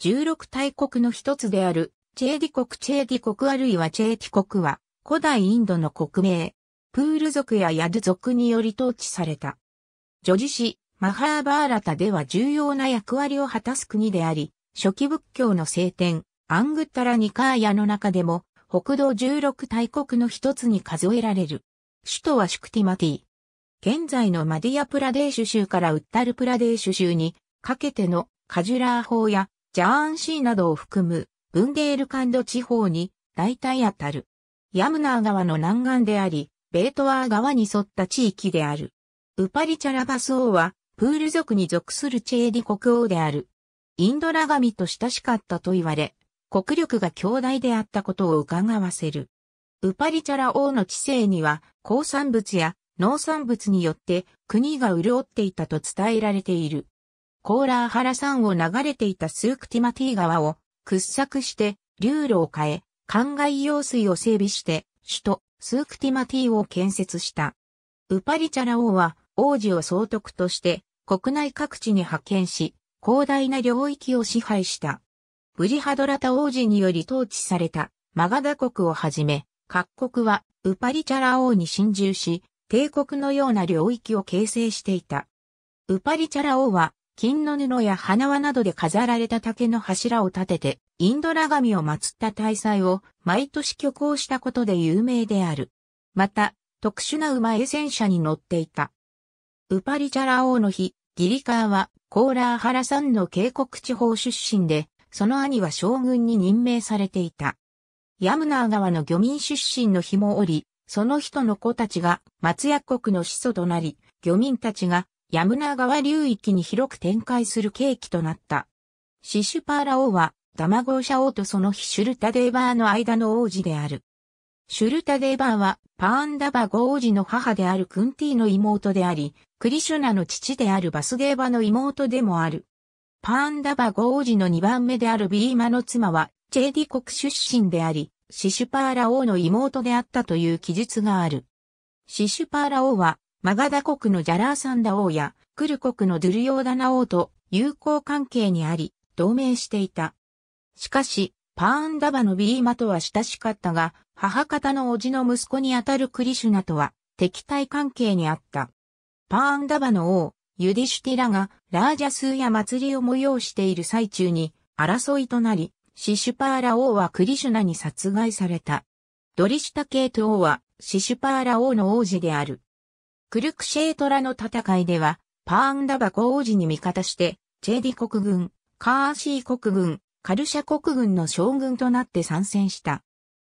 16大国の一つである、チェーディ国チェーディ国あるいはチェーティ国は、古代インドの国名、プール族やヤド族により統治された。ジョジシ、マハーバーラタでは重要な役割を果たす国であり、初期仏教の聖典、アングッタラニカーヤの中でも、北道16大国の一つに数えられる。首都はシュクティマティ。現在のマディアプラデーシュ州からウッタルプラデーシュ州にかけてのカジュラー法やジャーンシーなどを含むブンデールカンド地方に大体当たる。ヤムナー川の南岸であり、ベートワー川に沿った地域である。ウパリチャラバス王は、プール族に属するチェーリ国王である。インドラ神と親しかったと言われ、国力が強大であったことを伺わせる。ウパリチャラ王の規制には、鉱産物や農産物によって国が潤っていたと伝えられている。コーラーハラ山を流れていたスークティマティ川を掘削して流路を変え、灌漑用水を整備して、首都スークティマティを建設した。ウパリチャラ王は王子を総督として国内各地に派遣し、広大な領域を支配した。ブリハドラタ王子により統治されたマガダ国をはじめ、各国はウパリチャラ王に侵入し、帝国のような領域を形成していた。ウパリチャラ王は金の布や花輪などで飾られた竹の柱を立てて、インドラ神を祀った大祭を毎年挙行したことで有名である。また、特殊な馬へ戦車に乗っていた。ウパリチャラ王の日、ギリカーはコーラーハラさんの渓谷地方出身で、その兄は将軍に任命されていた。ヤムナー川の漁民出身の日もおり、その人の子たちが松屋国の始祖となり、漁民たちがヤムナ川流域に広く展開する契機となった。シシュパーラ王は、ダマゴーシャ王とその日、シュルタデーバーの間の王子である。シュルタデーバーは、パーンダバゴ王子の母であるクンティの妹であり、クリシュナの父であるバスデーバの妹でもある。パーンダバゴ王子の2番目であるビーマの妻は、チェーディ国出身であり、シシュパーラ王の妹であったという記述がある。シシュパーラ王は、マガダ国のジャラーサンダ王や、クル国のドゥルヨーダナ王と友好関係にあり、同盟していた。しかし、パーンダバのビーマとは親しかったが、母方の叔父の息子にあたるクリシュナとは敵対関係にあった。パーンダバの王、ユディシュティラがラージャスーや祭りを催している最中に争いとなり、シシュパーラ王はクリシュナに殺害された。ドリシュタ系統はシシュパーラ王の王子である。クルクシェートラの戦いでは、パーンダバコ王子に味方して、チェーディ国軍、カーシー国軍、カルシャ国軍の将軍となって参戦した。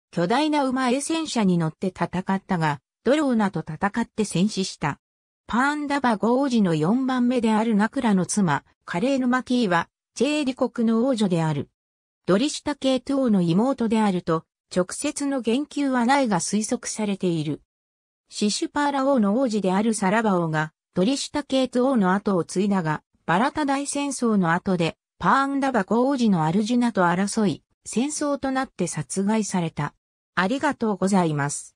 巨大な馬衛戦車に乗って戦ったが、ドローナと戦って戦死した。パーンダバゴ王子の4番目であるナクラの妻、カレーヌマティは、チェーディ国の王女である。ドリシタ系統の妹であると、直接の言及はないが推測されている。シシュパーラ王の王子であるサラバ王が、トリシュタケーツ王の後を継いだが、バラタ大戦争の後で、パーンダバコ王子のアルジュナと争い、戦争となって殺害された。ありがとうございます。